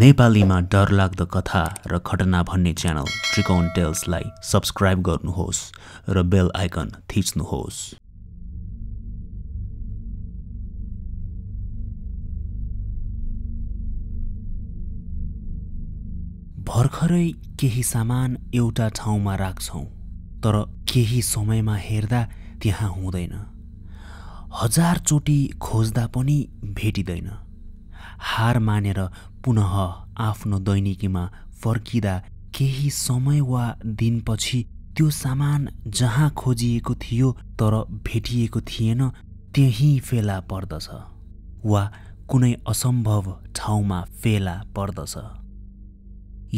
नेपालीमा डरलाग्दो कथा र घटना भन्ने च्यानल त्रिकोण टेल्सलाई सब्सक्राइब गर्नुहोस् र बेल आइकन थिच्नुहोस् भर्खरै केही सामान एउटा ठाउँमा राख्छौँ तर केही समयमा हेर्दा त्यहाँ हुँदैन हजारचोटि खोज्दा पनि भेटिँदैन हार मानेर पुनः आफ्नो दैनिकीमा फर्किँदा केही समय वा दिनपछि त्यो सामान जहाँ खोजिएको थियो तर भेटिएको थिएन त्यहीँ फेला पर्दछ वा कुनै असम्भव ठाउँमा फेला पर्दछ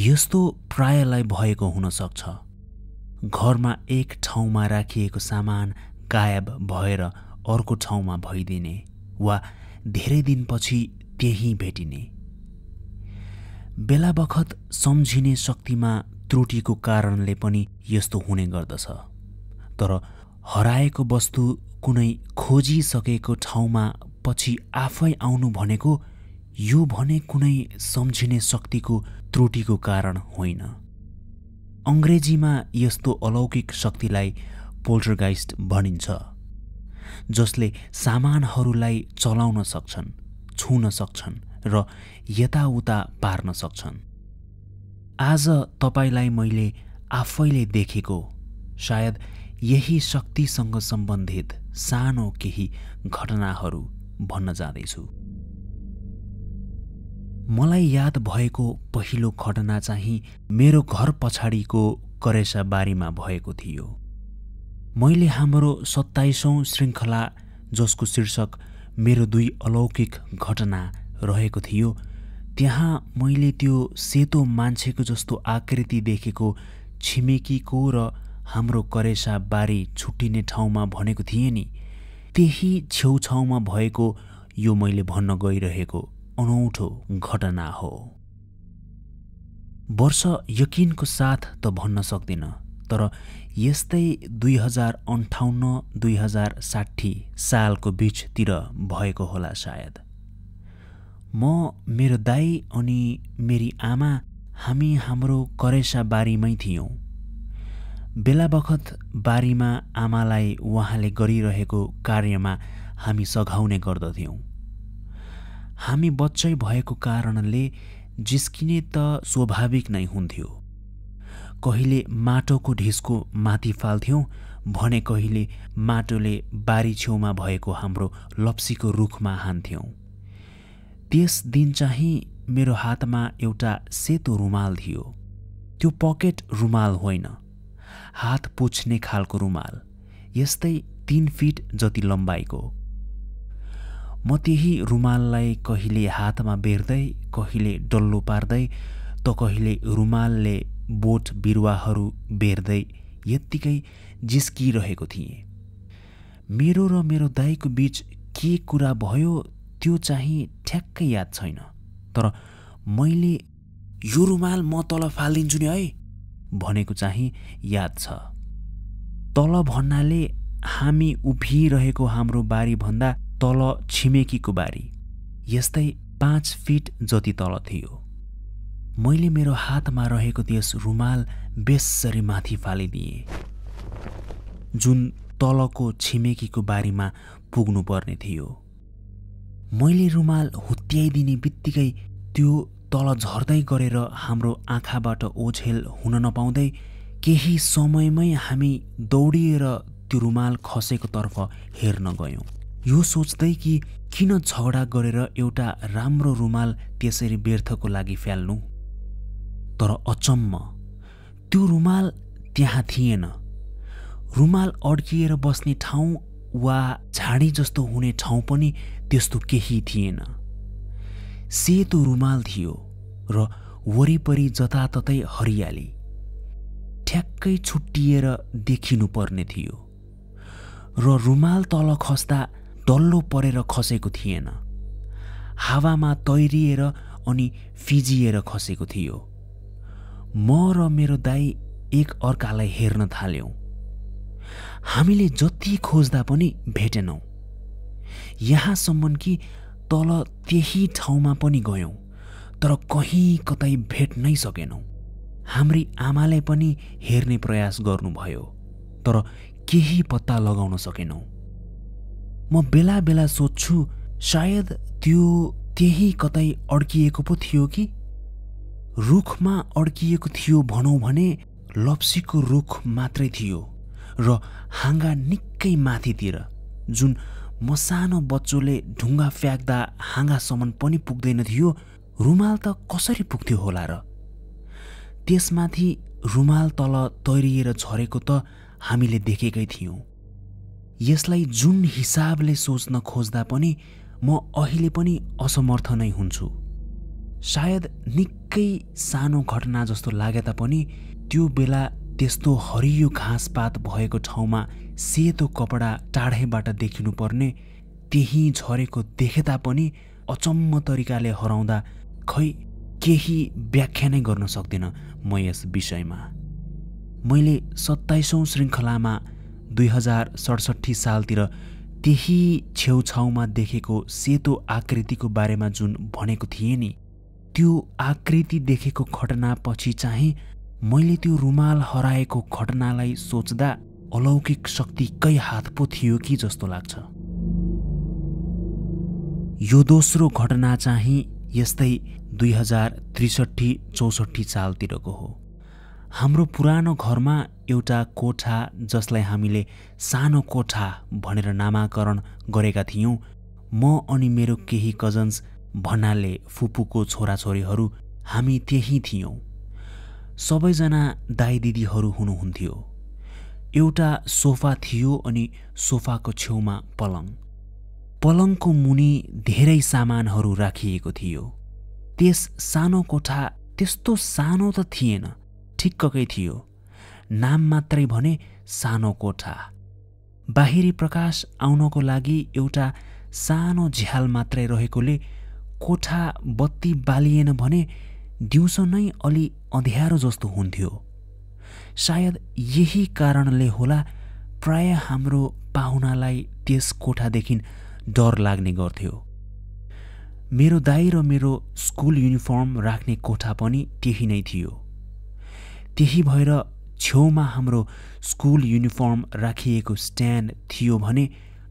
यस्तो प्रायलाई भएको हुन सक्छ घरमा एक ठाउँमा राखिएको सामान गायब भएर अर्को ठाउँमा भइदिने वा धेरै दिनपछि त्यहीँ भेटिने बेला बखत सम्झिने शक्तिमा त्रुटिको कारणले पनि यस्तो हुने गर्दछ तर हराएको वस्तु कुनै खोजिसकेको ठाउँमा पछि आफै आउनु भनेको यो भने कुनै सम्झिने शक्तिको त्रुटिको कारण होइन अङ्ग्रेजीमा यस्तो अलौकिक शक्तिलाई पोल्टरगाइस्ट भनिन्छ जसले सामानहरूलाई चलाउन सक्छन् छुन सक्छन् र यताउता पार्न सक्छन् आज तपाईँलाई मैले आफैले देखेको सायद यही शक्तिसँग सम्बन्धित सानो केही घटनाहरू भन्न जाँदैछु मलाई याद भएको पहिलो घटना चाहिँ मेरो घर पछाडिको करेसाबारीमा भएको थियो मैले हाम्रो सत्ताइसौँ श्रृङ्खला जसको शीर्षक मेरो दुई अलौकिक घटना रहेको थियो त्यहाँ मैले त्यो सेतो मान्छेको जस्तो आकृति देखेको छिमेकीको र हाम्रो करेसा बारी छुट्टिने ठाउँमा भनेको थिएँ नि त्यही छेउछाउमा भएको यो मैले भन्न गइरहेको अनौठो घटना हो वर्ष यकिनको साथ त भन्न सक्दिनँ तर यस्तै दुई हजार अन्ठाउन्न दुई हजार साठी सालको बिचतिर भएको होला सायद म मेरो दाई अनि मेरी आमा हामी हाम्रो करेसा बारीमै थियौँ बेला बखत बारीमा आमालाई उहाँले गरिरहेको कार्यमा हामी सघाउने गर्दथ्यौँ हामी बच्चै भएको कारणले जिस्किने त स्वाभाविक नै हुन्थ्यो कहिले माटोको ढिस्को माथि फाल्थ्यौँ भने कहिले माटोले बारी छेउमा भएको हाम्रो लप्सीको रुखमा हान्थ्यौँ त्यस दिन चाहिँ मेरो हातमा एउटा सेतो रुमाल थियो त्यो पकेट रुमाल होइन हात पुछ्ने खालको रुमाल यस्तै तिन फिट जति लम्बाइको म त्यही रुमाललाई कहिले हातमा बेर्दै कहिले डल्लो पार्दै त कहिले रुमालले बोट बिरुवाहरू बेर्दै यत्तिकै जिस्किरहेको थिएँ मेरो र मेरो दाईको बिच के कुरा भयो त्यो चाहिँ ठ्याक्कै याद छैन तर मैले यो रुमाल म तल फालिदिन्छु नि है भनेको चाहिँ याद छ तल भन्नाले हामी उभिरहेको हाम्रो बारीभन्दा तल छिमेकीको बारी यस्तै पाँच फिट जति तल थियो मैले मेरो हातमा रहेको त्यस रुमाल बेसरी माथि फालिदिएँ जुन तलको छिमेकीको बारीमा पुग्नुपर्ने थियो मैले रुमाल हुत्याइदिने बित्तिकै त्यो तल झर्दै गरेर हाम्रो आँखाबाट ओझेल हुन नपाउँदै केही समयमै हामी दौडिएर त्यो रुमाल खसेको तर्फ हेर्न गयौँ यो सोच्दै कि किन झगडा गरेर एउटा राम्रो रुमाल त्यसरी व्यर्थको लागि फ्याल्नु तर अचम्म त्यो रुमाल त्यहाँ थिएन रुमाल अड्किएर बस्ने ठाउँ वा झाडी जस्तो हुने ठाउँ पनि त्यस्तो केही थिएन सेतो रुमाल थियो र वरिपरि जताततै हरियाली ठ्याक्कै छुट्टिएर देखिनुपर्ने थियो र रुमाल तल खस्दा डल्लो परेर खसेको थिएन हावामा तैरिएर अनि फिजिएर खसेको थियो म र मेरो दाई एक अर्कालाई हेर्न थाल्यौँ हामीले जति खोज्दा पनि भेटेनौँ यहाँसम्म कि तल त्यही ठाउँमा पनि गयौँ तर कहीँ कतै भेट्नै सकेनौँ हाम्री आमाले पनि हेर्ने प्रयास गर्नुभयो तर केही पत्ता लगाउन सकेनौँ म बेला बेला सोध्छु सायद त्यो त्यही कतै अड्किएको पो थियो कि रुखमा अड्किएको थियो भनौँ भने लप्सीको रुख मात्रै थियो र हाँगा निकै माथितिर जुन मसानो सानो बच्चोले ढुङ्गा फ्याँक्दा हाँगासम्म पनि पुग्दैन थियो रुमाल त कसरी पुग्थ्यो होला र त्यसमाथि रुमाल तल तैरिएर झरेको त हामीले देखेकै थियौँ यसलाई जुन हिसाबले सोच्न खोज्दा पनि म अहिले पनि असमर्थ नै हुन्छु सायद निकै सानो घटना जस्तो लागे तापनि त्यो बेला त्यस्तो हरियो घाँसपात भएको ठाउँमा सेतो कपडा टाढैबाट देखिनुपर्ने त्यही झरेको देखेता पनि अचम्म तरिकाले हराउँदा खै केही व्याख्या नै गर्न सक्दिनँ म यस विषयमा मैले सत्ताइसौँ श्रृङ्खलामा दुई हजार सडसट्ठी सालतिर त्यही छेउछाउमा देखेको सेतो आकृतिको बारेमा जुन भनेको थिएँ नि त्यो आकृति देखेको घटनापछि चाहिँ मैले त्यो रुमाल हराएको घटनालाई सोच्दा अलौकिक शक्ति कै हात पो थियो कि जस्तो लाग्छ यो दोस्रो घटना चाहिँ यस्तै दुई हजार त्रिसठी चौसठी सालतिरको हो हाम्रो पुरानो घरमा एउटा कोठा जसलाई हामीले सानो कोठा भनेर नामाकरण गरेका थियौँ म अनि मेरो केही कजन्स भन्नाले फुपूको छोराछोरीहरू हामी त्यही थियौँ सबैजना दाई दिदीहरू हुनुहुन्थ्यो एउटा सोफा थियो अनि सोफाको छेउमा पलङ पलङको मुनि धेरै सामानहरू राखिएको थियो त्यस सानो कोठा त्यस्तो सानो त थिएन ठिक्ककै थियो नाम मात्रै भने सानो कोठा बाहिरी प्रकाश आउनको लागि एउटा सानो झ्याल मात्रै रहेकोले कोठा बत्ती बालिएन भने दिउँसो नै अलि अँध्यारो जस्तो हुन्थ्यो सायद यही कारणले होला प्राय हाम्रो पाहुनालाई त्यस कोठादेखि डर लाग्ने गर्थ्यो मेरो दाई र मेरो स्कुल युनिफर्म राख्ने कोठा पनि त्यही नै थियो त्यही भएर छेउमा हाम्रो स्कुल युनिफर्म राखिएको स्ट्यान्ड थियो भने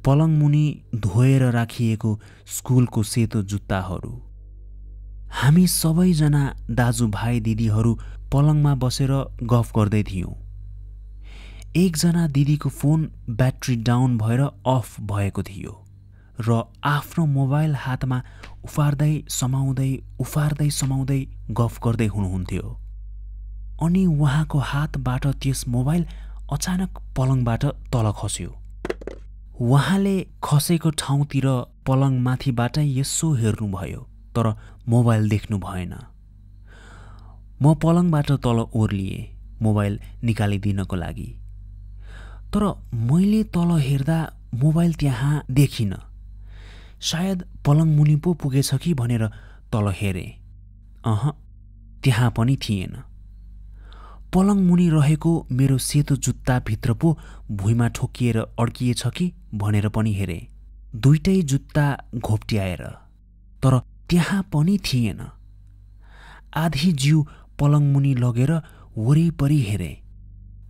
पलङमुनि धोएर राखिएको स्कुलको सेतो जुत्ताहरू हामी सबैजना दाजुभाइ दिदीहरू पलङमा बसेर गफ गर्दै थियौँ एकजना दिदीको फोन ब्याट्री डाउन भएर अफ भएको थियो र आफ्नो मोबाइल हातमा उफार्दै समाउँदै उफार्दै समाउँदै गफ गर्दै हुनुहुन्थ्यो अनि उहाँको हातबाट त्यस मोबाइल अचानक पलङबाट तल खस्यो उहाँले खसेको ठाउँतिर पलङ माथिबाट यसो हेर्नुभयो तर मोबाइल देख्नु भएन म पलङबाट तल ओर्लिएँ मोबाइल निकालिदिनको लागि तर मैले तल हेर्दा मोबाइल त्यहाँ देखिनँ सायद पलङ मुनि पो पुगेछ कि भनेर तल हेरेँ अह त्यहाँ पनि थिएन पलङ मुनि रहेको मेरो सेतो जुत्ताभित्र पो भुइँमा ठोकिएर अड्किएछ कि भनेर पनि हेरेँ दुइटै जुत्ता घोप्ट्याएर तर त्यहाँ पनि थिएन आधी जिउ पलङमुनि लगेर वरिपरि हेरे,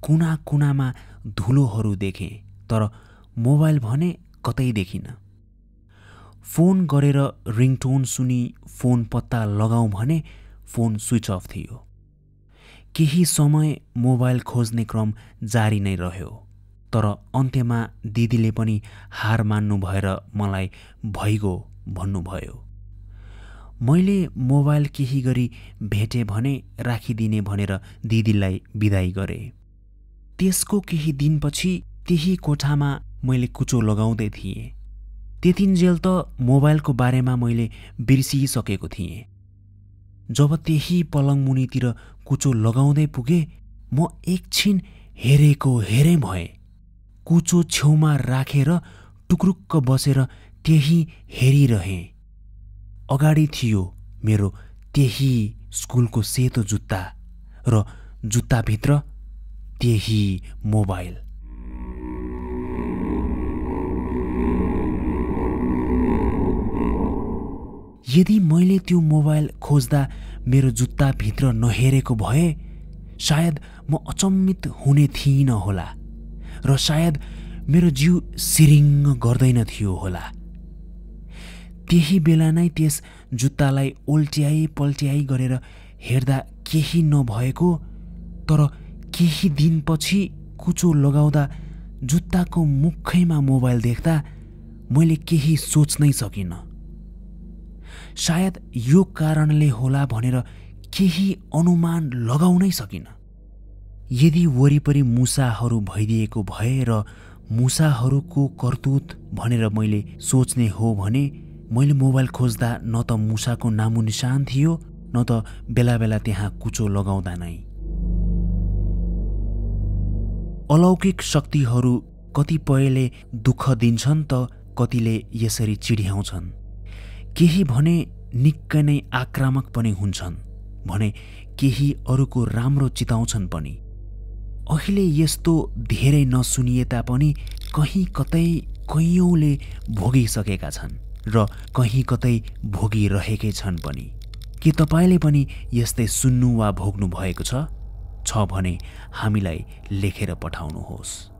कुना कुनामा धुलोहरू देखे, तर मोबाइल भने कतै देखिन फोन गरेर रिङटोन सुनि फोन पत्ता लगाऊ भने फोन स्विच अफ थियो केही समय मोबाइल खोज्ने क्रम जारी नै रह्यो तर अन्त्यमा दिदीले पनि हार मान्नु भएर मलाई भइगो भन्नुभयो मैले मोबाइल केही गरी भेटे भने राखिदिने भनेर दिदीलाई विदाई गरे त्यसको केही दिनपछि त्यही कोठामा मैले कुचो लगाउँदै थिएँ त्यतिन्जेल त मोबाइलको बारेमा मैले बिर्सिसकेको थिएँ जब त्यही पलङ मुनितिर कुचो लगाउँदै पुगे म एकछिन हेरेको हेरेँ भएँ कुचो छेउमा राखेर रा, टुक्रुक्क बसेर त्यही हेरिरहेँ अगाडि थियो मेरो त्यही स्कुलको सेतो जुत्ता र जुत्ताभित्र त्यही मोबाइल यदि मैले त्यो मोबाइल खोज्दा मेरो जुत्ताभित्र नहेरेको भए सायद म अचम्मित हुने थिइनँ होला र सायद मेरो जिउ सिरिङ गर्दैन थियो होला त्यही बेला नै त्यस जुत्तालाई ओल्ट्याई पल्ट्याई गरेर हेर्दा केही नभएको तर केही दिनपछि कुचो लगाउँदा जुत्ताको मुखैमा मोबाइल देख्दा मैले केही सोच्नै सकिनँ सायद यो कारणले होला भनेर केही अनुमान लगाउनै सकिनँ यदि वरिपरि मुसाहरू भइदिएको भए र मुसाहरूको करतुत भनेर मैले सोच्ने हो भने मैले मोबाइल खोज्दा न त मुसाको नामो निशान थियो न त बेला बेला त्यहाँ कुचो लगाउँदा नै अलौकिक शक्तिहरू कतिपयले दुःख दिन्छन् त कतिले यसरी चिढ्याउँछन् केही भने निकै नै आक्रामक पनि हुन्छन् भने केही अरूको राम्रो चिताउँछन् पनि अहिले यस्तो धेरै नसुनिए तापनि कहीँ कतै कैयौँले भोगिसकेका छन् र कहीँ कतै भोगिरहेकै छन् पनि के तपाईँले पनि यस्तै सुन्नु वा भोग्नु भएको छ भने हामीलाई लेखेर पठाउनुहोस्